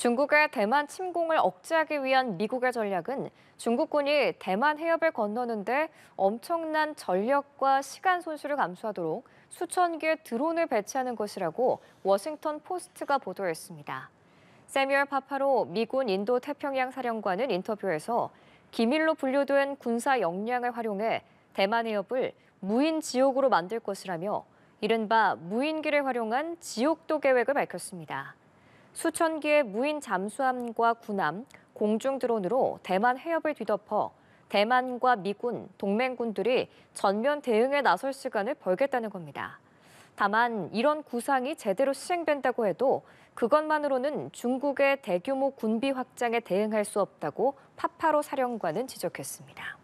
중국의 대만 침공을 억제하기 위한 미국의 전략은 중국군이 대만 해협을 건너는데 엄청난 전력과 시간 손실을 감수하도록 수천 개의 드론을 배치하는 것이라고 워싱턴 포스트가 보도했습니다. 세미얼 파파로 미군 인도 태평양 사령관은 인터뷰에서 기밀로 분류된 군사 역량을 활용해 대만 해협을 무인 지옥으로 만들 것이라며 이른바 무인기를 활용한 지옥도 계획을 밝혔습니다. 수천 개의 무인 잠수함과 군함, 공중 드론으로 대만 해협을 뒤덮어 대만과 미군, 동맹군들이 전면 대응에 나설 시간을 벌겠다는 겁니다. 다만 이런 구상이 제대로 시행된다고 해도 그것만으로는 중국의 대규모 군비 확장에 대응할 수 없다고 파파로 사령관은 지적했습니다.